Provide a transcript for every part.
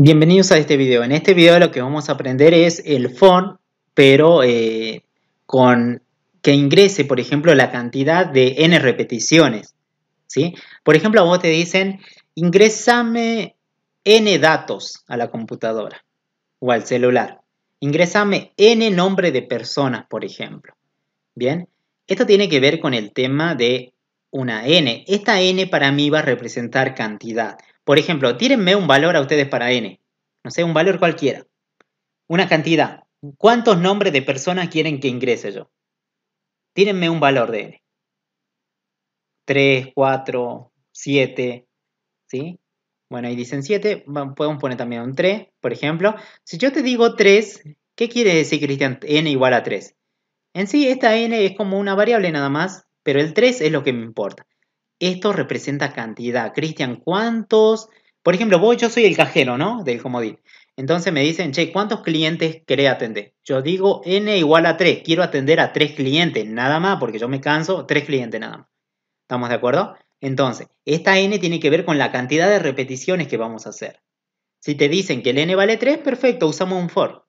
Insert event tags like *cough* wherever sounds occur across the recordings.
Bienvenidos a este video. En este video lo que vamos a aprender es el for, pero eh, con que ingrese, por ejemplo, la cantidad de n repeticiones. ¿sí? Por ejemplo, a vos te dicen, ingresame n datos a la computadora o al celular. Ingresame n nombre de personas, por ejemplo. Bien, esto tiene que ver con el tema de una n. Esta n para mí va a representar cantidad. Por ejemplo, tírenme un valor a ustedes para n. No sé, un valor cualquiera. Una cantidad. ¿Cuántos nombres de personas quieren que ingrese yo? Tírenme un valor de n. 3, 4, 7, ¿sí? Bueno, ahí dicen 7, podemos poner también un 3, por ejemplo. Si yo te digo 3, ¿qué quiere decir, Cristian, n igual a 3? En sí, esta n es como una variable nada más, pero el 3 es lo que me importa. Esto representa cantidad. Cristian, ¿cuántos? Por ejemplo, vos, yo soy el cajero, ¿no? Del comodín. Entonces me dicen, che, ¿cuántos clientes querés atender? Yo digo N igual a 3. Quiero atender a 3 clientes, nada más, porque yo me canso, 3 clientes nada más. ¿Estamos de acuerdo? Entonces, esta N tiene que ver con la cantidad de repeticiones que vamos a hacer. Si te dicen que el N vale 3, perfecto, usamos un for.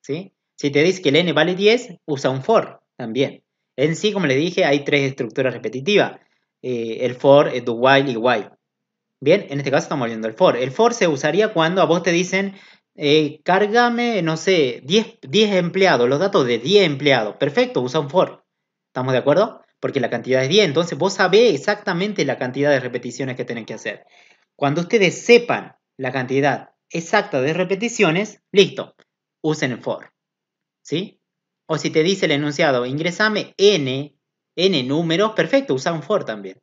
¿sí? Si te dicen que el N vale 10, usa un for también. En sí, como le dije, hay tres estructuras repetitivas. Eh, el for, el eh, do while y while. Bien, en este caso estamos viendo el for. El for se usaría cuando a vos te dicen, eh, cárgame, no sé, 10, 10 empleados, los datos de 10 empleados. Perfecto, usa un for. ¿Estamos de acuerdo? Porque la cantidad es 10, entonces vos sabés exactamente la cantidad de repeticiones que tienen que hacer. Cuando ustedes sepan la cantidad exacta de repeticiones, listo, usen el for. ¿Sí? O si te dice el enunciado, ingresame n n números, perfecto, usa un for también.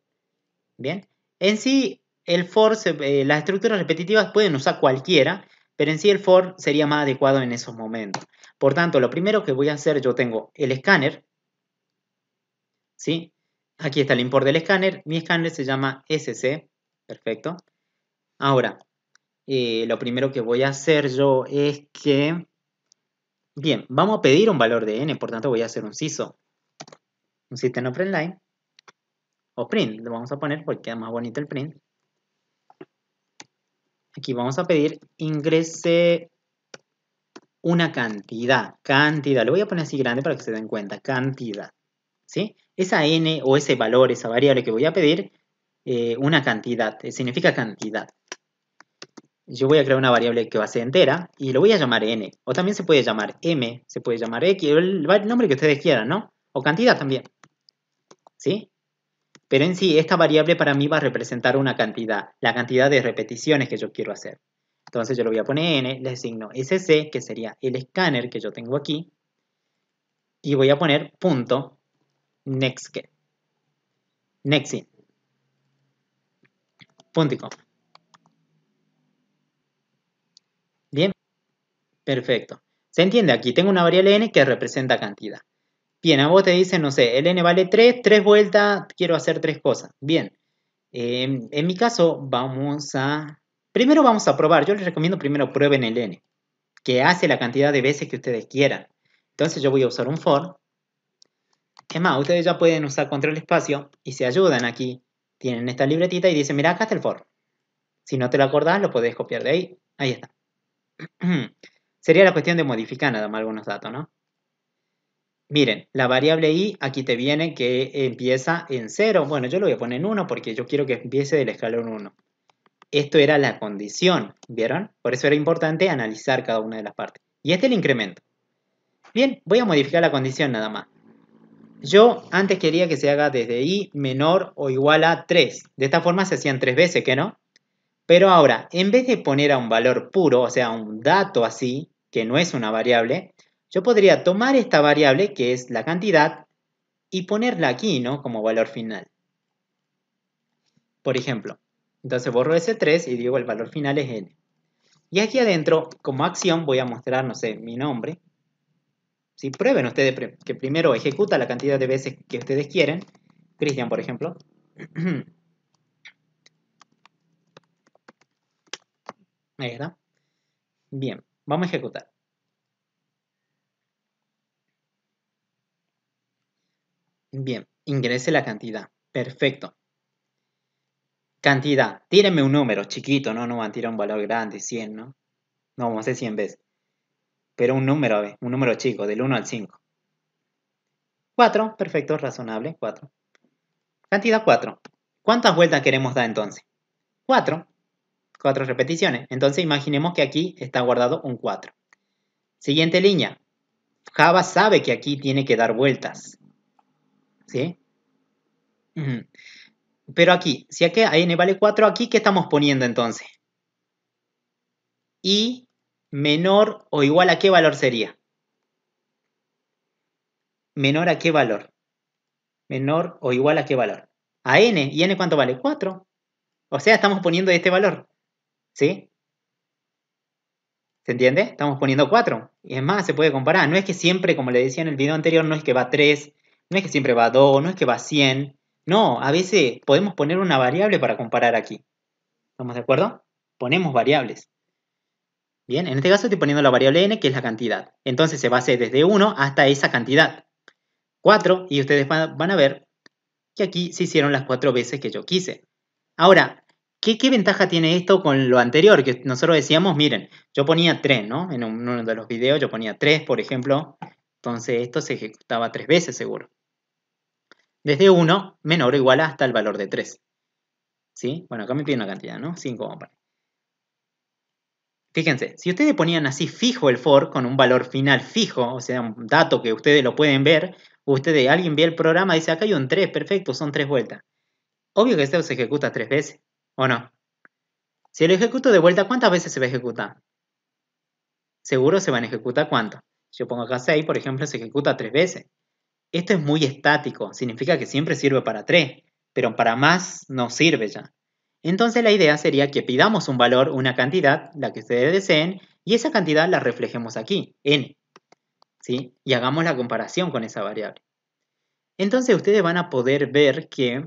Bien, en sí el for, eh, las estructuras repetitivas pueden usar cualquiera, pero en sí el for sería más adecuado en esos momentos. Por tanto, lo primero que voy a hacer, yo tengo el escáner, ¿sí? Aquí está el import del escáner, mi escáner se llama SC, perfecto. Ahora, eh, lo primero que voy a hacer yo es que, bien, vamos a pedir un valor de n, por tanto voy a hacer un CISO un sistema print line o print, lo vamos a poner porque queda más bonito el print. Aquí vamos a pedir ingrese una cantidad, cantidad, lo voy a poner así grande para que se den cuenta, cantidad, ¿sí? Esa n o ese valor, esa variable que voy a pedir, eh, una cantidad, eh, significa cantidad. Yo voy a crear una variable que va a ser entera y lo voy a llamar n, o también se puede llamar m, se puede llamar x, el nombre que ustedes quieran, ¿no? O cantidad también. Pero en sí, esta variable para mí va a representar una cantidad, la cantidad de repeticiones que yo quiero hacer. Entonces yo lo voy a poner n, le asigno sc, que sería el escáner que yo tengo aquí, y voy a poner punto next nextin, punto y Bien, perfecto. Se entiende, aquí tengo una variable n que representa cantidad. Bien, a vos te dicen, no sé, el n vale 3, 3 vueltas, quiero hacer tres cosas. Bien, em, en mi caso vamos a... Primero vamos a probar, yo les recomiendo primero prueben el n, que hace la cantidad de veces que ustedes quieran. Entonces yo voy a usar un for. Es más, ustedes ya pueden usar control espacio y se ayudan aquí. Tienen esta libretita y dicen, mira, acá está el for. Si no te lo acordás, lo podés copiar de ahí. Ahí está. *clears throat* Sería la cuestión de modificar nada más algunos datos, ¿no? Miren, la variable i aquí te viene que empieza en 0. Bueno, yo lo voy a poner en 1 porque yo quiero que empiece del escalón 1. Esto era la condición, ¿vieron? Por eso era importante analizar cada una de las partes. Y este es el incremento. Bien, voy a modificar la condición nada más. Yo antes quería que se haga desde i menor o igual a 3. De esta forma se hacían tres veces, ¿qué no? Pero ahora, en vez de poner a un valor puro, o sea, un dato así, que no es una variable, yo podría tomar esta variable, que es la cantidad, y ponerla aquí, ¿no? Como valor final. Por ejemplo, entonces borro ese 3 y digo el valor final es n. Y aquí adentro, como acción, voy a mostrar, no sé, mi nombre. Si prueben ustedes que primero ejecuta la cantidad de veces que ustedes quieren. Cristian, por ejemplo. *clears throat* Ahí está. Bien, vamos a ejecutar. Bien, ingrese la cantidad. Perfecto. Cantidad. Tírenme un número chiquito, no, no van a tirar un valor grande, 100, ¿no? No, vamos a hacer 100 veces. Pero un número, ver, un número chico, del 1 al 5. 4, perfecto, razonable, 4. Cantidad 4. ¿Cuántas vueltas queremos dar entonces? 4. 4 repeticiones. Entonces imaginemos que aquí está guardado un 4. Siguiente línea. Java sabe que aquí tiene que dar vueltas. ¿sí? Pero aquí, si aquí n vale 4, aquí, ¿qué estamos poniendo entonces? Y menor o igual a qué valor sería? Menor a qué valor? Menor o igual a qué valor? A n. ¿Y n cuánto vale? 4. O sea, estamos poniendo este valor. ¿Sí? ¿Se entiende? Estamos poniendo 4. Y es más, se puede comparar. No es que siempre, como le decía en el video anterior, no es que va 3, no es que siempre va 2, no es que va 100. No, a veces podemos poner una variable para comparar aquí. ¿Estamos de acuerdo? Ponemos variables. Bien, en este caso estoy poniendo la variable n, que es la cantidad. Entonces se va a hacer desde 1 hasta esa cantidad. 4, y ustedes van a ver que aquí se hicieron las cuatro veces que yo quise. Ahora, ¿qué, ventaja tiene esto con lo anterior? Que nosotros decíamos, miren, yo ponía 3, ¿no? En uno de los videos yo ponía 3, por ejemplo. Entonces esto se ejecutaba tres veces seguro desde 1 menor o igual hasta el valor de 3. ¿Sí? Bueno, acá me pide una cantidad, ¿no? 5 Fíjense, si ustedes ponían así fijo el for con un valor final fijo, o sea, un dato que ustedes lo pueden ver, ustedes, alguien ve el programa y dice, acá hay un 3, perfecto, son 3 vueltas. Obvio que esto se ejecuta 3 veces, ¿o no? Si lo ejecuto de vuelta, ¿cuántas veces se va a ejecutar? Seguro se van a ejecutar cuánto. Yo pongo acá 6, por ejemplo, se ejecuta 3 veces. Esto es muy estático, significa que siempre sirve para 3, pero para más no sirve ya. Entonces la idea sería que pidamos un valor, una cantidad, la que ustedes deseen, y esa cantidad la reflejemos aquí, n. ¿sí? Y hagamos la comparación con esa variable. Entonces ustedes van a poder ver que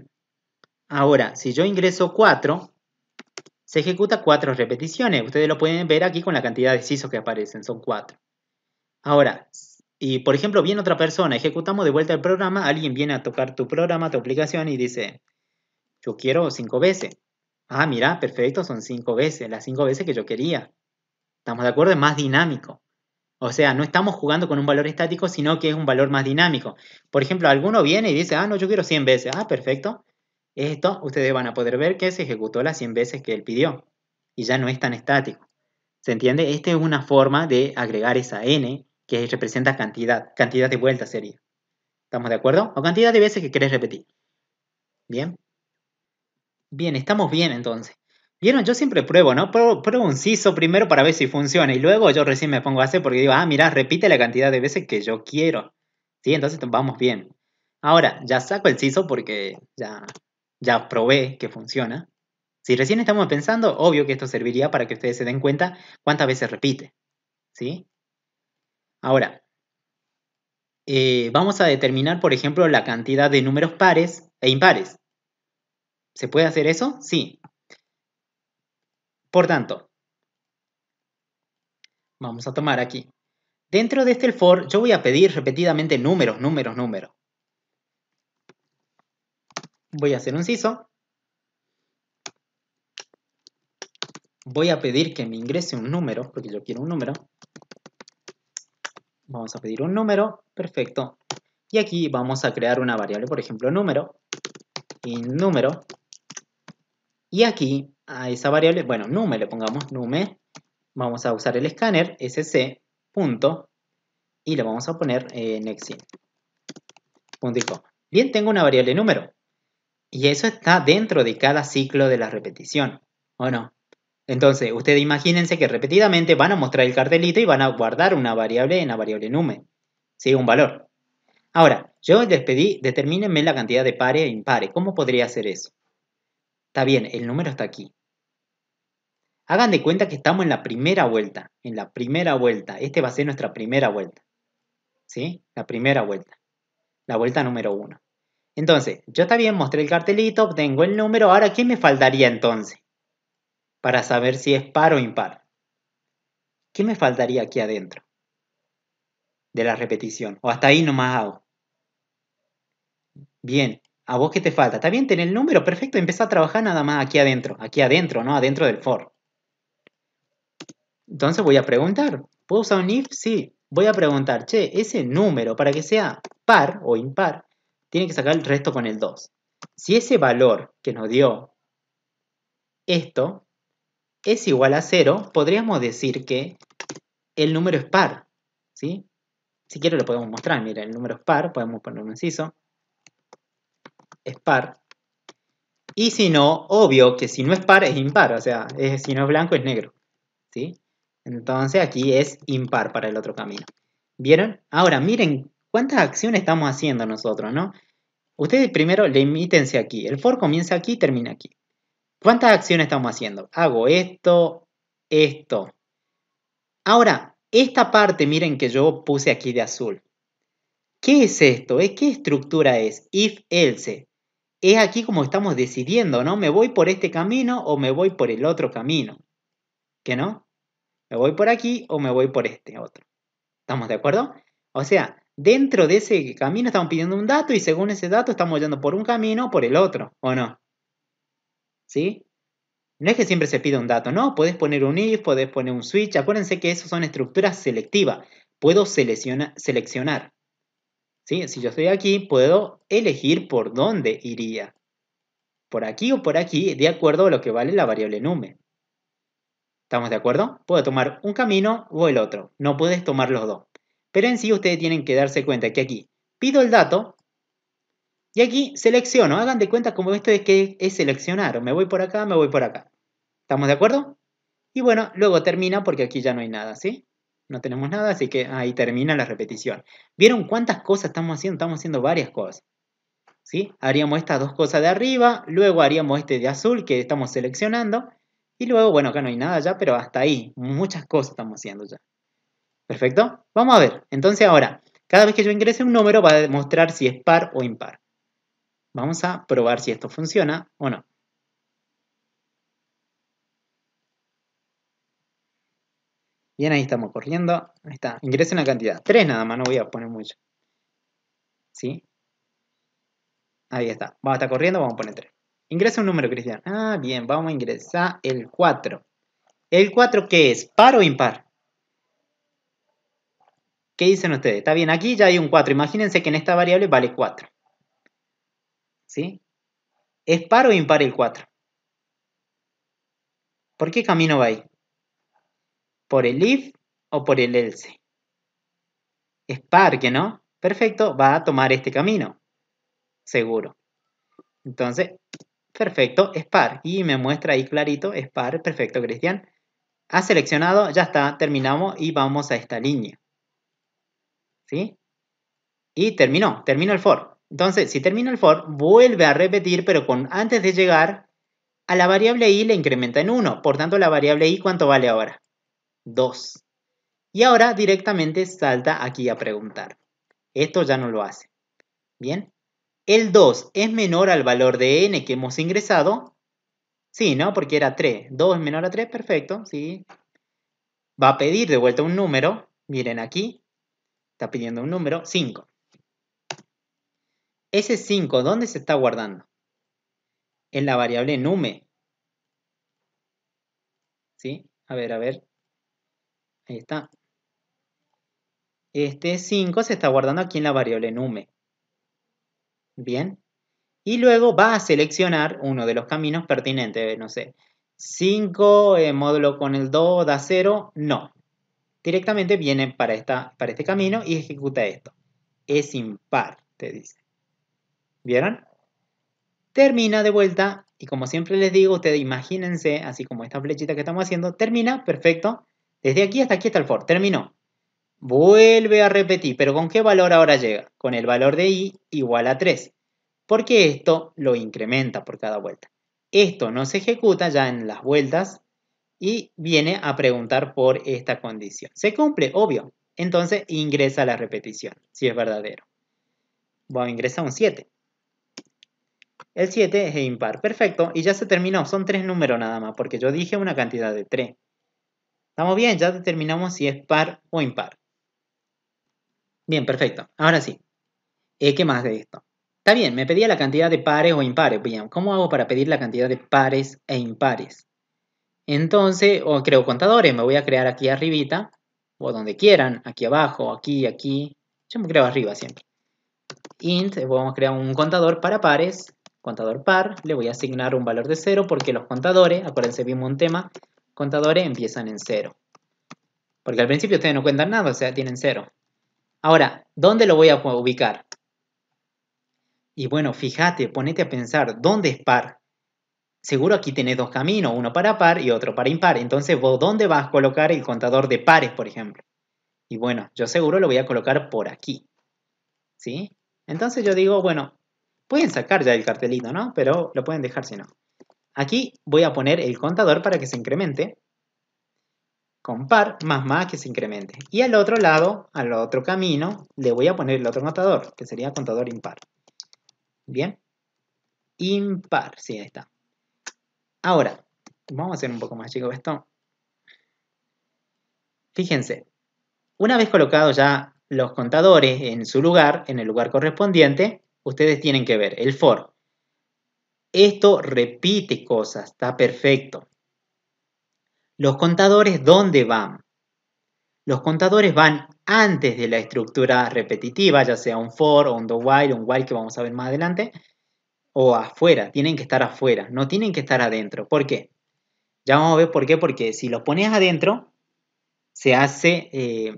ahora, si yo ingreso 4, se ejecuta 4 repeticiones. Ustedes lo pueden ver aquí con la cantidad de cisos que aparecen, son 4. Ahora, y por ejemplo, viene otra persona, ejecutamos de vuelta el programa, alguien viene a tocar tu programa, tu aplicación y dice, yo quiero cinco veces. Ah, mira, perfecto, son cinco veces, las cinco veces que yo quería. ¿Estamos de acuerdo? Es más dinámico. O sea, no estamos jugando con un valor estático, sino que es un valor más dinámico. Por ejemplo, alguno viene y dice, ah, no, yo quiero 100 veces. Ah, perfecto. Esto ustedes van a poder ver que se ejecutó las 100 veces que él pidió. Y ya no es tan estático. ¿Se entiende? Esta es una forma de agregar esa n que representa cantidad, cantidad de vueltas sería. ¿Estamos de acuerdo? O cantidad de veces que querés repetir. Bien. Bien, estamos bien entonces. Vieron, yo siempre pruebo, ¿no? Pruebo, un CISO primero para ver si funciona y luego yo recién me pongo a hacer porque digo, ah, mirá, repite la cantidad de veces que yo quiero. ¿Sí? Entonces vamos bien. Ahora, ya saco el siso porque ya, ya probé que funciona. Si recién estamos pensando, obvio que esto serviría para que ustedes se den cuenta cuántas veces repite. ¿Sí? Ahora, eh, vamos a determinar, por ejemplo, la cantidad de números pares e impares. ¿Se puede hacer eso? Sí. Por tanto, vamos a tomar aquí. Dentro de este for yo voy a pedir repetidamente números, números, números. Voy a hacer un CISO. Voy a pedir que me ingrese un número, porque yo quiero un número. Vamos a pedir un número, perfecto. Y aquí vamos a crear una variable, por ejemplo, número, y número. Y aquí a esa variable, bueno, nume, le pongamos nume, vamos a usar el escáner sc. Punto, y le vamos a poner eh, next Punto Bien, tengo una variable número. Y eso está dentro de cada ciclo de la repetición, ¿o no? Entonces, ustedes imagínense que repetidamente van a mostrar el cartelito y van a guardar una variable en la variable nume, ¿sí? Un valor. Ahora, yo les pedí, determínenme la cantidad de pares e impares. ¿Cómo podría hacer eso? Está bien, el número está aquí. Hagan de cuenta que estamos en la primera vuelta, en la primera vuelta. Este va a ser nuestra primera vuelta, ¿sí? La primera vuelta, la vuelta número uno. Entonces, yo está bien, mostré el cartelito, obtengo el número. Ahora, ¿qué me faltaría entonces? para saber si es par o impar. ¿Qué me faltaría aquí adentro? De la repetición. O hasta ahí nomás hago. Bien, ¿a vos qué te falta? Está bien, tenés el número, perfecto, empezá a trabajar nada más aquí adentro, aquí adentro, ¿no? Adentro del for. Entonces voy a preguntar, ¿puedo usar un if? Sí. Voy a preguntar, che, ese número, para que sea par o impar, tiene que sacar el resto con el 2. Si ese valor que nos dio esto, es igual a 0, podríamos decir que el número es par. ¿sí? Si quiero lo podemos mostrar. Mira, el número es par, podemos poner un inciso. Es par. Y si no, obvio que si no es par es impar, o sea, si no es blanco es negro. ¿sí? Entonces aquí es impar para el otro camino. ¿Vieron? Ahora miren cuántas acciones estamos haciendo nosotros, ¿no? Ustedes primero limítense aquí. El for comienza aquí y termina aquí. ¿Cuántas acciones estamos haciendo? Hago esto, esto. Ahora, esta parte, miren que yo puse aquí de azul. ¿Qué es esto? ¿Qué estructura es? If, else. Es aquí como estamos decidiendo, ¿no? ¿Me voy por este camino o me voy por el otro camino? ¿Qué no? ¿Me voy por aquí o me voy por este otro? ¿Estamos de acuerdo? O sea, dentro de ese camino estamos pidiendo un dato y según ese dato estamos yendo por un camino o por el otro, ¿o no? ¿sí? No es que siempre se pida un dato, no, puedes poner un if, puedes poner un switch, acuérdense que eso son estructuras selectivas, puedo seleccionar, ¿sí? Si yo estoy aquí, puedo elegir por dónde iría, por aquí o por aquí, de acuerdo a lo que vale la variable nume. ¿Estamos de acuerdo? Puedo tomar un camino o el otro, no puedes tomar los dos. Pero en sí ustedes tienen que darse cuenta que aquí pido el dato, y aquí selecciono, hagan de cuenta como esto es que es seleccionar, me voy por acá, me voy por acá. ¿Estamos de acuerdo? Y bueno, luego termina porque aquí ya no hay nada, ¿sí? No tenemos nada, así que ahí termina la repetición. ¿Vieron cuántas cosas estamos haciendo? Estamos haciendo varias cosas. ¿Sí? Haríamos estas dos cosas de arriba, luego haríamos este de azul que estamos seleccionando, y luego, bueno, acá no hay nada ya, pero hasta ahí, muchas cosas estamos haciendo ya. ¿Perfecto? Vamos a ver. Entonces ahora, cada vez que yo ingrese un número va a demostrar si es par o impar. Vamos a probar si esto funciona o no. Bien, ahí estamos corriendo. Ahí está. Ingrese una cantidad. 3 nada más, no voy a poner mucho. ¿Sí? Ahí está. Va a estar corriendo, vamos a poner tres. Ingresa un número, Cristian. Ah, bien, vamos a ingresar el 4. ¿El 4 qué es? ¿Par o impar? ¿Qué dicen ustedes? Está bien, aquí ya hay un 4. Imagínense que en esta variable vale 4. ¿sí? ¿Es par o impar el 4? ¿Por qué camino va ahí? ¿Por el if o por el else? Es par, que no? Perfecto, va a tomar este camino. Seguro. Entonces, perfecto, es par. Y me muestra ahí clarito, es par, perfecto, Cristian. Ha seleccionado, ya está, terminamos y vamos a esta línea. ¿Sí? Y terminó, terminó el for. Entonces, si termina el for, vuelve a repetir, pero con antes de llegar a la variable i le incrementa en 1. Por tanto, la variable i, ¿cuánto vale ahora? 2. Y ahora directamente salta aquí a preguntar. Esto ya no lo hace. ¿Bien? ¿El 2 es menor al valor de n que hemos ingresado? Sí, ¿no? Porque era 3. 2 es menor a 3, perfecto, sí. Va a pedir de vuelta un número. Miren aquí. Está pidiendo un número, 5. Ese 5, ¿dónde se está guardando? En la variable nume. ¿Sí? A ver, a ver. Ahí está. Este 5 se está guardando aquí en la variable nume. Bien. Y luego va a seleccionar uno de los caminos pertinentes. No sé, 5 eh, módulo con el 2 da 0. No. Directamente viene para, esta, para este camino y ejecuta esto. Es impar, te dice. ¿Vieron? Termina de vuelta y como siempre les digo, ustedes imagínense, así como esta flechita que estamos haciendo, termina, perfecto. Desde aquí hasta aquí está el for, terminó. Vuelve a repetir, pero ¿con qué valor ahora llega? Con el valor de i igual a 3, porque esto lo incrementa por cada vuelta. Esto no se ejecuta ya en las vueltas y viene a preguntar por esta condición. Se cumple, obvio. Entonces ingresa la repetición, si es verdadero. a ingresar un 7. El 7 es impar. Perfecto. Y ya se terminó. Son tres números nada más, porque yo dije una cantidad de 3. ¿Estamos bien? Ya determinamos si es par o impar. Bien, perfecto. Ahora sí. Eh, ¿Qué más de esto? Está bien, me pedía la cantidad de pares o impares. Bien, ¿cómo hago para pedir la cantidad de pares e impares? Entonces, o creo contadores, me voy a crear aquí arribita, o donde quieran, aquí abajo, aquí, aquí. Yo me creo arriba siempre. Int, eh, vamos a crear un contador para pares contador par, le voy a asignar un valor de 0 porque los contadores, acuérdense, vimos un tema, contadores empiezan en 0. Porque al principio ustedes no cuentan nada, o sea, tienen 0. Ahora, ¿dónde lo voy a ubicar? Y bueno, fíjate, ponete a pensar, ¿dónde es par? Seguro aquí tenés dos caminos, uno para par y otro para impar. Entonces, dónde vas a colocar el contador de pares, por ejemplo? Y bueno, yo seguro lo voy a colocar por aquí. ¿Sí? Entonces yo digo, bueno, Pueden sacar ya el cartelito, ¿no? Pero lo pueden dejar si no. Aquí voy a poner el contador para que se incremente. Compar más más que se incremente. Y al otro lado, al otro camino, le voy a poner el otro contador, que sería contador impar. Bien. Impar, sí, ahí está. Ahora, vamos a hacer un poco más chico esto. Fíjense, una vez colocados ya los contadores en su lugar, en el lugar correspondiente, ustedes tienen que ver, el for. Esto repite cosas, está perfecto. Los contadores, ¿dónde van? Los contadores van antes de la estructura repetitiva, ya sea un for o un do while, un while que vamos a ver más adelante, o afuera, tienen que estar afuera, no tienen que estar adentro. ¿Por qué? Ya vamos a ver por qué, porque si los pones adentro, se hace eh,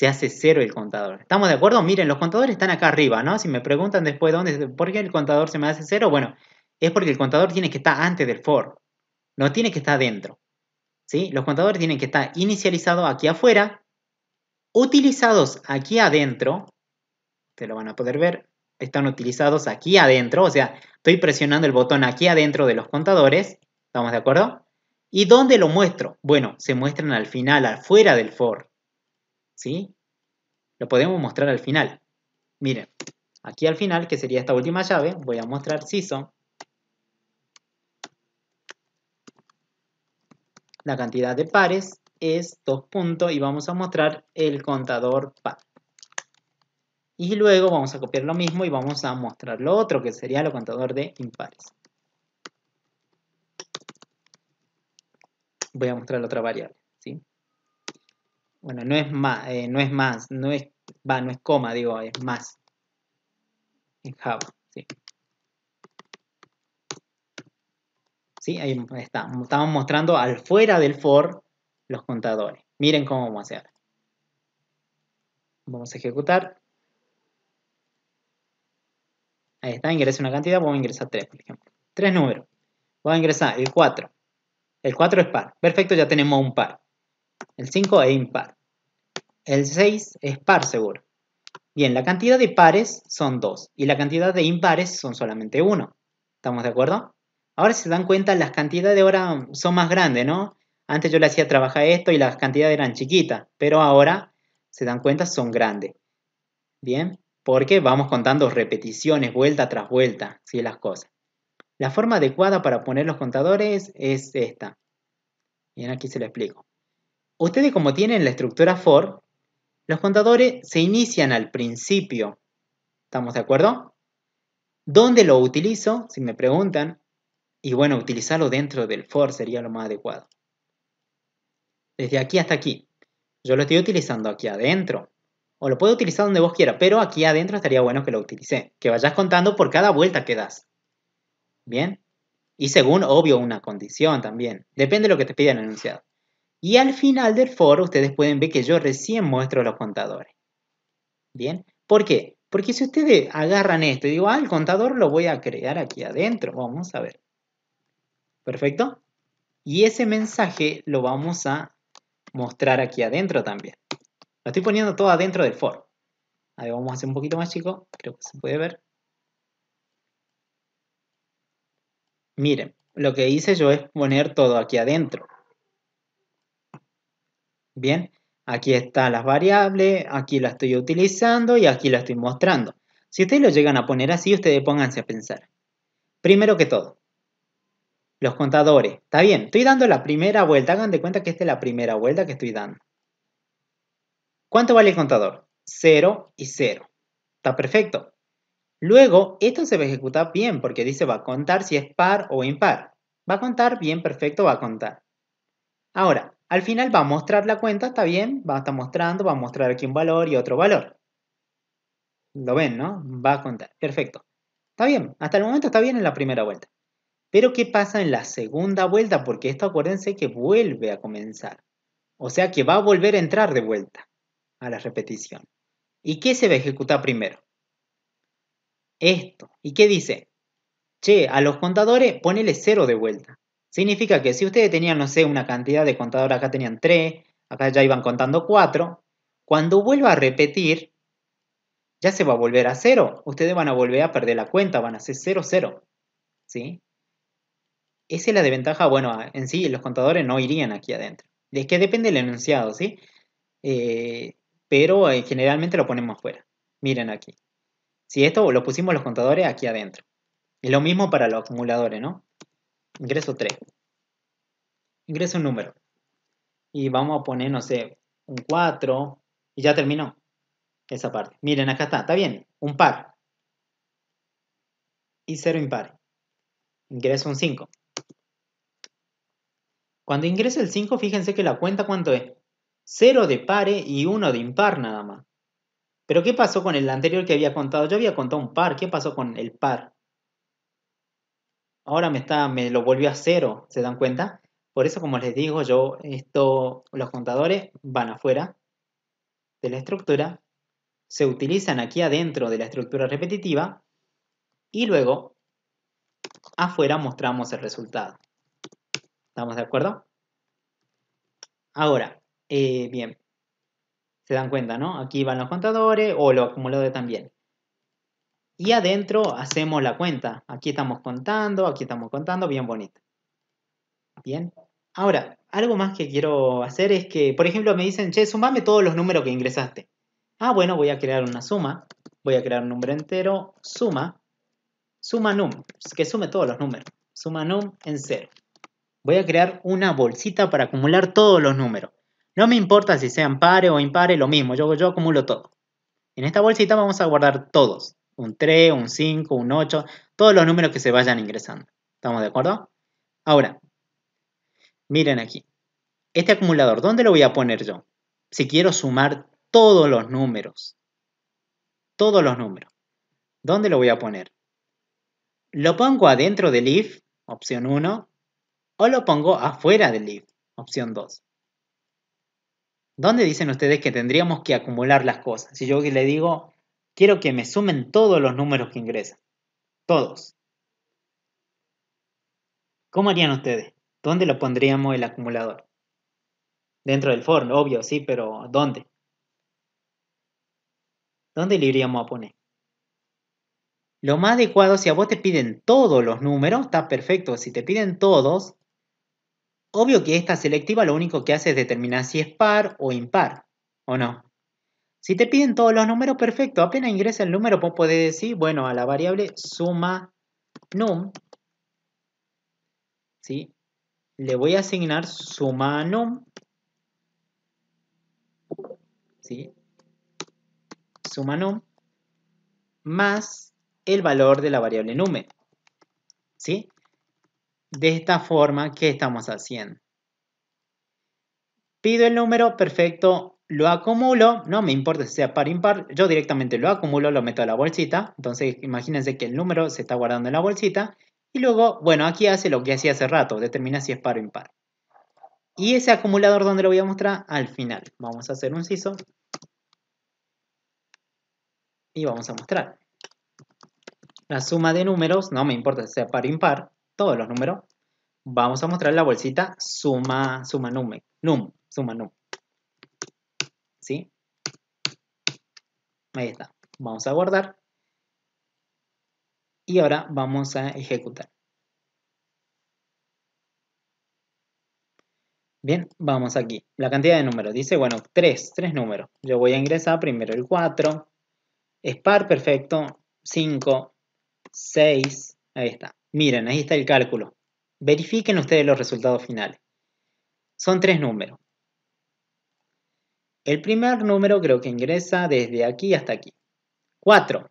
se hace cero el contador. ¿Estamos de acuerdo? Miren, los contadores están acá arriba, ¿no? Si me preguntan después dónde, por qué el contador se me hace cero, bueno, es porque el contador tiene que estar antes del for, no tiene que estar dentro. ¿sí? Los contadores tienen que estar inicializados aquí afuera, utilizados aquí adentro, te lo van a poder ver, están utilizados aquí adentro, o sea, estoy presionando el botón aquí adentro de los contadores, ¿estamos de acuerdo? ¿Y dónde lo muestro? Bueno, se muestran al final, afuera del for, ¿sí? lo podemos mostrar al final. Miren, aquí al final, que sería esta última llave, voy a mostrar season, la cantidad de pares es 2 puntos y vamos a mostrar el contador par. Y luego vamos a copiar lo mismo y vamos a mostrar lo otro, que sería el contador de impares. Voy a mostrar la otra variable. ¿sí? Bueno, no es más, eh, no es más, no es, va, no es coma, digo, es más. En Java, sí. Sí, ahí está. Estamos mostrando al fuera del for los contadores. Miren cómo vamos a hacer. Vamos a ejecutar. Ahí está, ingresa una cantidad, vamos a ingresar tres, por ejemplo. Tres números. Voy a ingresar el 4. El 4 es par. Perfecto, ya tenemos un par. El 5 es impar. El 6 es par seguro. Bien, la cantidad de pares son 2 y la cantidad de impares son solamente 1. ¿Estamos de acuerdo? Ahora se dan cuenta, las cantidades ahora son más grandes, ¿no? Antes yo le hacía trabajar esto y las cantidades eran chiquitas, pero ahora, se dan cuenta, son grandes. Bien, porque vamos contando repeticiones, vuelta tras vuelta, si Las cosas. La forma adecuada para poner los contadores es esta. Bien, aquí se lo explico ustedes como tienen la estructura for, los contadores se inician al principio. ¿Estamos de acuerdo? ¿Dónde lo utilizo? Si me preguntan. Y bueno, utilizarlo dentro del for sería lo más adecuado. Desde aquí hasta aquí. Yo lo estoy utilizando aquí adentro. O lo puedo utilizar donde vos quieras, pero aquí adentro estaría bueno que lo utilicé, Que vayas contando por cada vuelta que das. ¿Bien? Y según, obvio, una condición también. Depende de lo que te pida el enunciado. Y al final del foro ustedes pueden ver que yo recién muestro los contadores. ¿Bien? ¿Por qué? Porque si ustedes agarran esto y digo, ah, el contador lo voy a crear aquí adentro, vamos a ver. ¿Perfecto? Y ese mensaje lo vamos a mostrar aquí adentro también. Lo estoy poniendo todo adentro del foro. A ver, vamos a hacer un poquito más chico. Creo que se puede ver. Miren, lo que hice yo es poner todo aquí adentro. Bien, aquí está las variables, aquí la estoy utilizando y aquí la estoy mostrando. Si ustedes lo llegan a poner así, ustedes pónganse a pensar. Primero que todo, los contadores. Está bien, estoy dando la primera vuelta. Hagan de cuenta que esta es la primera vuelta que estoy dando. ¿Cuánto vale el contador? 0 y 0. Está perfecto. Luego, esto se va a ejecutar bien porque dice va a contar si es par o impar. Va a contar bien, perfecto, va a contar. Ahora, al final va a mostrar la cuenta, está bien, va a estar mostrando, va a mostrar aquí un valor y otro valor. Lo ven, ¿no? Va a contar. Perfecto. Está bien, hasta el momento está bien en la primera vuelta. Pero ¿qué pasa en la segunda vuelta? Porque esto acuérdense que vuelve a comenzar. O sea que va a volver a entrar de vuelta a la repetición. ¿Y qué se va a ejecutar primero? Esto. ¿Y qué dice? Che, a los contadores ponele cero de vuelta. Significa que si ustedes tenían, no sé, una cantidad de contadores, acá tenían 3, acá ya iban contando 4, cuando vuelva a repetir, ya se va a volver a cero. Ustedes van a volver a perder la cuenta, van a ser 0, 0. ¿Sí? Esa es la desventaja, bueno, en sí los contadores no irían aquí adentro. Es que depende del enunciado, ¿sí? Eh, pero eh, generalmente lo ponemos afuera. Miren aquí. Si esto lo pusimos los contadores aquí adentro. Es lo mismo para los acumuladores, ¿no? ingreso 3. Ingreso un número. Y vamos a poner, no sé, un 4. Y ya terminó esa parte. Miren, acá está. Está bien. Un par. Y cero impar. Ingreso un 5. Cuando ingreso el 5, fíjense que la cuenta cuánto es. 0 de pare y 1 de impar nada más. Pero ¿qué pasó con el anterior que había contado? Yo había contado un par. ¿Qué pasó con el par? ahora me, lo volvió a cero, ¿se dan cuenta? Por eso, como les digo, yo, esto, los contadores van afuera de la estructura, se utilizan aquí adentro de la estructura repetitiva y luego afuera mostramos el resultado. ¿Estamos de acuerdo? Ahora, eh, bien, se dan cuenta, ¿no? Aquí van los contadores o lo acumulado también. Y adentro hacemos la cuenta. Aquí estamos contando, aquí estamos contando, bien bonito. Bien. Ahora, algo más que quiero hacer es que, por ejemplo, me dicen, che, sumame todos los números que ingresaste. Ah, bueno, voy a crear una suma. Voy a crear un número entero, suma, suma num, que sume todos los números. Suma num en cero. Voy a crear una bolsita para acumular todos los números. No me importa si sean pares o impares, lo mismo, yo, yo acumulo todo. En esta bolsita vamos a guardar todos un 3, un 5, un 8, todos los números que se vayan ingresando. ¿Estamos de acuerdo? Ahora, miren aquí. Este acumulador, ¿dónde lo voy a poner yo? Si quiero sumar todos los números. Todos los números. ¿Dónde lo voy a poner? ¿Lo pongo adentro del if, opción 1? ¿O lo pongo afuera del if, opción 2? ¿Dónde dicen ustedes que tendríamos que acumular las cosas? Si yo le digo quiero que me sumen todos los números que ingresan. Todos. ¿Cómo harían ustedes? ¿Dónde lo pondríamos el acumulador? Dentro del for, obvio, sí, pero ¿dónde? ¿Dónde le iríamos a poner? Lo más adecuado, si a vos te piden todos los números, está perfecto. Si te piden todos, obvio que esta selectiva lo único que hace es determinar si es par o impar, ¿o no? Si te piden todos los números, perfecto. Apenas ingresa el número, vos podés decir, bueno, a la variable suma num, ¿sí? le voy a asignar suma num, ¿sí? suma num, más el valor de la variable num. ¿sí? De esta forma, ¿qué estamos haciendo? Pido el número, perfecto, lo acumulo, no me importa si sea par impar, yo directamente lo acumulo, lo meto a la bolsita, entonces imagínense que el número se está guardando en la bolsita, y luego, bueno, aquí hace lo que hacía hace rato, determina si es par o impar. Y ese acumulador, ¿dónde lo voy a mostrar? Al final. Vamos a hacer un CISO. Y vamos a mostrar. La suma de números, no me importa si sea par o impar, todos los números. Vamos a mostrar la bolsita suma, suma num, num, suma num. Ahí está. Vamos a guardar. Y ahora vamos a ejecutar. Bien, vamos aquí. La cantidad de números. Dice, bueno, tres, tres números. Yo voy a ingresar primero el 4. Es par perfecto. 5, 6. Ahí está. Miren, ahí está el cálculo. Verifiquen ustedes los resultados finales. Son tres números. El primer número creo que ingresa desde aquí hasta aquí. 4.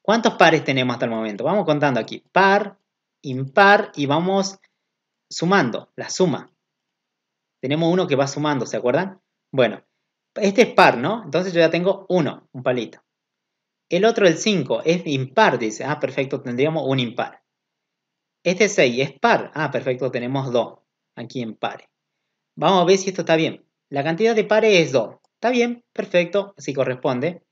¿Cuántos pares tenemos hasta el momento? Vamos contando aquí. Par, impar y vamos sumando, la suma. Tenemos uno que va sumando, ¿se acuerdan? Bueno, este es par, ¿no? Entonces yo ya tengo uno, un palito. El otro, el 5, es impar, dice. Ah, perfecto, tendríamos un impar. Este 6 es par. Ah, perfecto, tenemos dos aquí en par. Vamos a ver si esto está bien. La cantidad de pares es 2. Está bien, perfecto, así corresponde.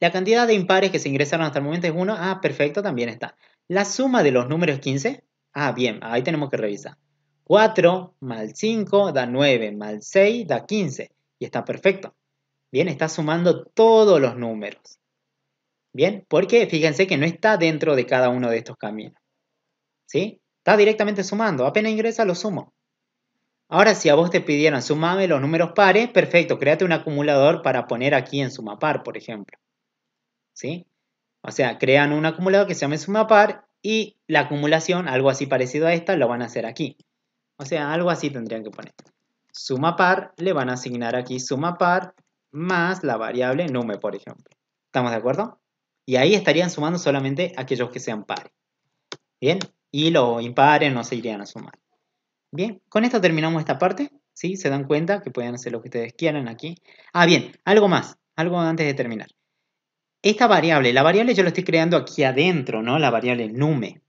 La cantidad de impares que se ingresaron hasta el momento es 1. Ah, perfecto, también está. La suma de los números 15. Ah, bien, ahí tenemos que revisar. 4 más 5 da 9, más 6 da 15. Y está perfecto. Bien, está sumando todos los números. Bien, porque fíjense que no está dentro de cada uno de estos caminos. ¿Sí? Está directamente sumando. Apenas ingresa, lo sumo. Ahora, si a vos te pidieran sumame los números pares, perfecto, créate un acumulador para poner aquí en sumapar, por ejemplo. ¿Sí? O sea, crean un acumulador que se llame sumapar y la acumulación, algo así parecido a esta, lo van a hacer aquí. O sea, algo así tendrían que poner. Sumapar, le van a asignar aquí sumapar más la variable nume, por ejemplo. ¿Estamos de acuerdo? Y ahí estarían sumando solamente aquellos que sean pares. ¿Bien? Y los impares no se irían a sumar. Bien, con esto terminamos esta parte. ¿Sí? ¿Se dan cuenta que pueden hacer lo que ustedes quieran aquí? Ah, bien, algo más, algo antes de terminar. Esta variable, la variable yo la estoy creando aquí adentro, ¿no? La variable nume.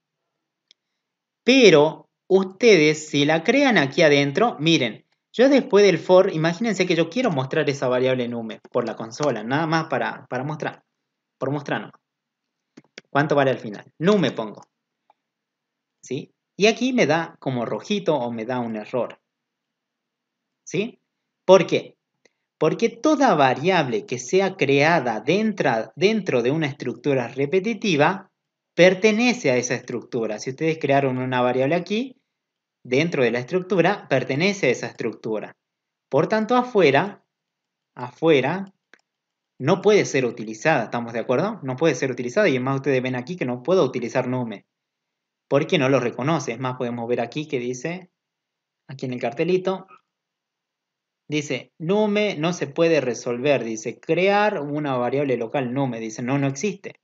Pero ustedes, si la crean aquí adentro, miren, yo después del for, imagínense que yo quiero mostrar esa variable nume por la consola, nada más para, mostrar, por mostrarnos. ¿Cuánto vale al final? Nume pongo. ¿Sí? Y aquí me da como rojito o me da un error. ¿Sí? ¿Por qué? Porque toda variable que sea creada dentro, dentro de una estructura repetitiva pertenece a esa estructura. Si ustedes crearon una variable aquí, dentro de la estructura, pertenece a esa estructura. Por tanto, afuera, afuera, no puede ser utilizada, ¿estamos de acuerdo? No puede ser utilizada y además ustedes ven aquí que no puedo utilizar nume porque no lo reconoce. Es más, podemos ver aquí que dice, aquí en el cartelito, dice, nume no se puede resolver, dice, crear una variable local nume, dice, no, no existe.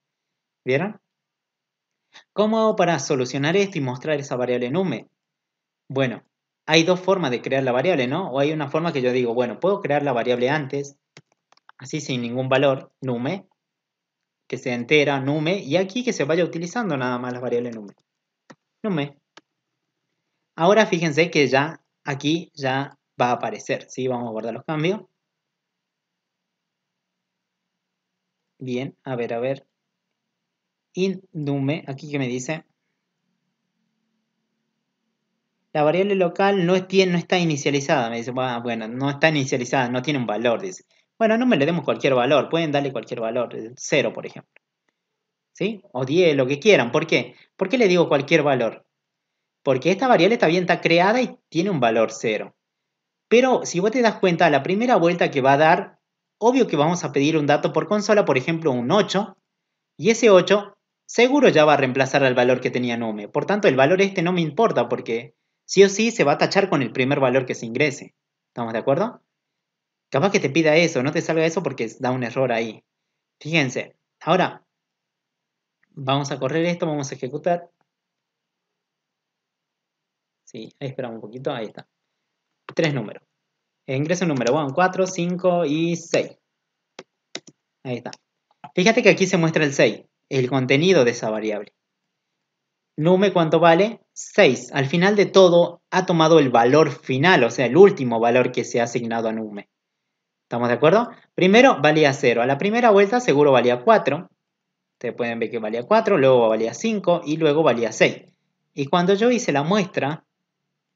¿Vieron? ¿Cómo hago para solucionar esto y mostrar esa variable nume? Bueno, hay dos formas de crear la variable, ¿no? O hay una forma que yo digo, bueno, puedo crear la variable antes, así sin ningún valor, nume, que se entera, nume, y aquí que se vaya utilizando nada más la variable nume. Ahora fíjense que ya aquí ya va a aparecer, ¿sí? Vamos a guardar los cambios. Bien, a ver, a ver. nume, aquí que me dice. La variable local no, no está inicializada. Me dice, ah, bueno, no está inicializada, no tiene un valor, dice. Bueno, no me le demos cualquier valor, pueden darle cualquier valor, cero por ejemplo. ¿sí? O 10, lo que quieran. ¿Por qué? ¿Por qué le digo cualquier valor? Porque esta variable está bien, está creada y tiene un valor 0. Pero si vos te das cuenta, la primera vuelta que va a dar, obvio que vamos a pedir un dato por consola, por ejemplo un 8, y ese 8 seguro ya va a reemplazar al valor que tenía nume. Por tanto, el valor este no me importa porque sí o sí se va a tachar con el primer valor que se ingrese. ¿Estamos de acuerdo? Capaz que te pida eso, no te salga eso porque da un error ahí. Fíjense. Ahora, Vamos a correr esto, vamos a ejecutar. Sí, ahí esperamos un poquito, ahí está. Tres números. Ingreso número Bueno, 4, 5 y 6. Ahí está. Fíjate que aquí se muestra el 6, el contenido de esa variable. Nume, ¿cuánto vale? 6. Al final de todo ha tomado el valor final, o sea, el último valor que se ha asignado a Nume. ¿Estamos de acuerdo? Primero valía 0. A la primera vuelta seguro valía 4. Ustedes pueden ver que valía 4, luego valía 5 y luego valía 6. Y cuando yo hice la muestra,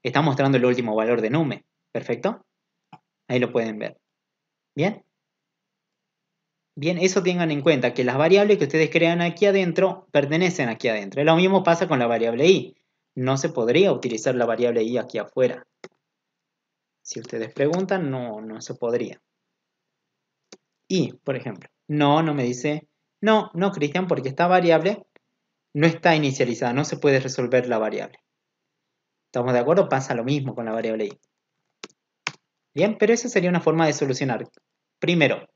está mostrando el último valor de nume. ¿Perfecto? Ahí lo pueden ver. ¿Bien? Bien, eso tengan en cuenta, que las variables que ustedes crean aquí adentro pertenecen aquí adentro. Lo mismo pasa con la variable i. No se podría utilizar la variable i aquí afuera. Si ustedes preguntan, no, no se podría. Y, por ejemplo, no, no me dice no, no, Cristian, porque esta variable no está inicializada, no se puede resolver la variable. ¿Estamos de acuerdo? Pasa lo mismo con la variable i. Bien, pero esa sería una forma de solucionar. Primero,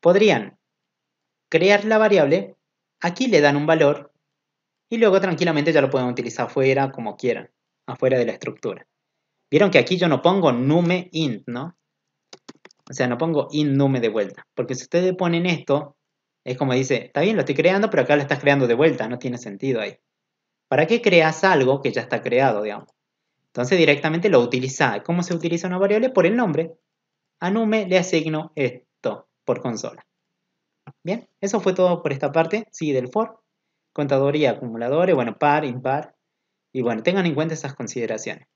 podrían crear la variable, aquí le dan un valor y luego tranquilamente ya lo pueden utilizar afuera como quieran, afuera de la estructura. Vieron que aquí yo no pongo nume int, ¿no? O sea, no pongo int nume de vuelta, porque si ustedes ponen esto, es como dice, está bien, lo estoy creando, pero acá lo estás creando de vuelta, no tiene sentido ahí. ¿Para qué creas algo que ya está creado, digamos? Entonces directamente lo utiliza. ¿Cómo se utiliza una variable? Por el nombre. A Nume le asigno esto por consola. Bien, eso fue todo por esta parte, sí, del for. Contadoría, acumuladores, bueno, par, impar. Y bueno, tengan en cuenta esas consideraciones.